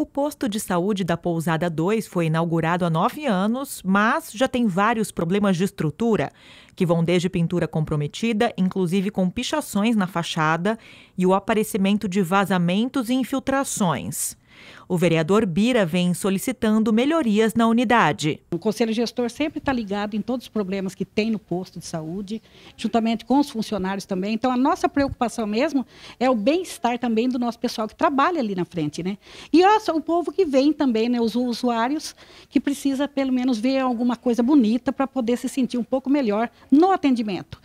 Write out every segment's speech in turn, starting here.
O posto de saúde da Pousada 2 foi inaugurado há nove anos, mas já tem vários problemas de estrutura, que vão desde pintura comprometida, inclusive com pichações na fachada, e o aparecimento de vazamentos e infiltrações. O vereador Bira vem solicitando melhorias na unidade. O conselho gestor sempre está ligado em todos os problemas que tem no posto de saúde, juntamente com os funcionários também. Então, a nossa preocupação mesmo é o bem-estar também do nosso pessoal que trabalha ali na frente, né? E nossa, o povo que vem também, né? Os usuários que precisa pelo menos ver alguma coisa bonita para poder se sentir um pouco melhor no atendimento.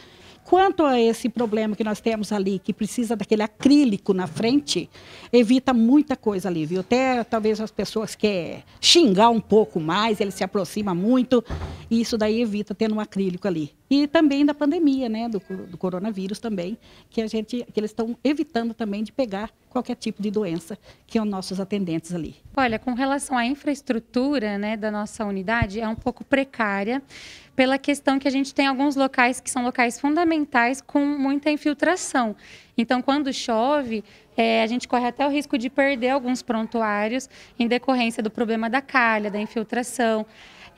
Quanto a esse problema que nós temos ali, que precisa daquele acrílico na frente, evita muita coisa ali, viu? Até talvez as pessoas querem xingar um pouco mais, ele se aproxima muito. E isso daí evita tendo um acrílico ali. E também da pandemia, né, do, do coronavírus também, que a gente, que eles estão evitando também de pegar qualquer tipo de doença que os nossos atendentes ali. Olha, com relação à infraestrutura, né, da nossa unidade, é um pouco precária pela questão que a gente tem alguns locais que são locais fundamentais com muita infiltração. Então, quando chove, é, a gente corre até o risco de perder alguns prontuários em decorrência do problema da calha, da infiltração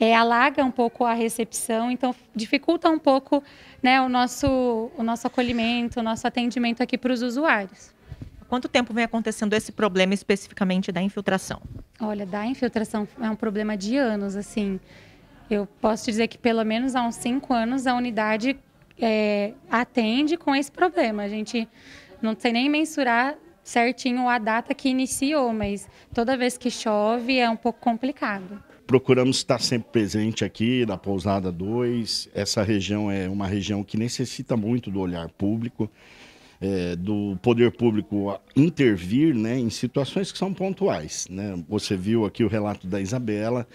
é, alaga um pouco a recepção, então dificulta um pouco né, o, nosso, o nosso acolhimento, o nosso atendimento aqui para os usuários. Quanto tempo vem acontecendo esse problema especificamente da infiltração? Olha, da infiltração é um problema de anos, assim. Eu posso te dizer que pelo menos há uns cinco anos a unidade é, atende com esse problema. A gente não sei nem mensurar certinho a data que iniciou, mas toda vez que chove é um pouco complicado procuramos estar sempre presente aqui na Pousada 2. Essa região é uma região que necessita muito do olhar público, é, do poder público intervir né, em situações que são pontuais. Né? Você viu aqui o relato da Isabela,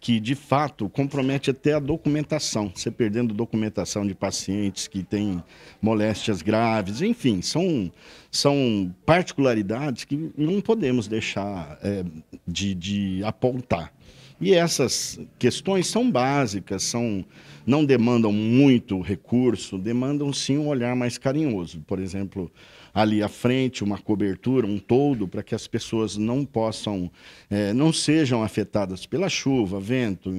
que de fato compromete até a documentação. Você perdendo documentação de pacientes que têm moléstias graves, enfim, são, são particularidades que não podemos deixar é, de, de apontar. E essas questões são básicas, são, não demandam muito recurso, demandam sim um olhar mais carinhoso. Por exemplo, ali à frente, uma cobertura, um toldo para que as pessoas não possam, é, não sejam afetadas pela chuva, vento,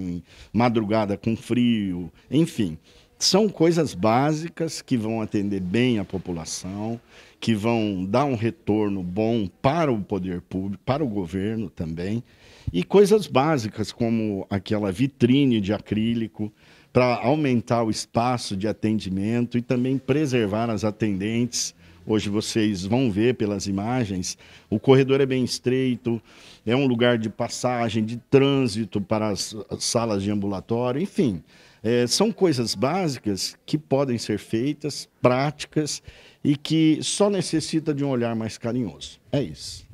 madrugada com frio, enfim são coisas básicas que vão atender bem a população, que vão dar um retorno bom para o poder público, para o governo também, e coisas básicas como aquela vitrine de acrílico para aumentar o espaço de atendimento e também preservar as atendentes. Hoje vocês vão ver pelas imagens, o corredor é bem estreito, é um lugar de passagem, de trânsito para as salas de ambulatório, enfim é, são coisas básicas que podem ser feitas, práticas e que só necessita de um olhar mais carinhoso. É isso.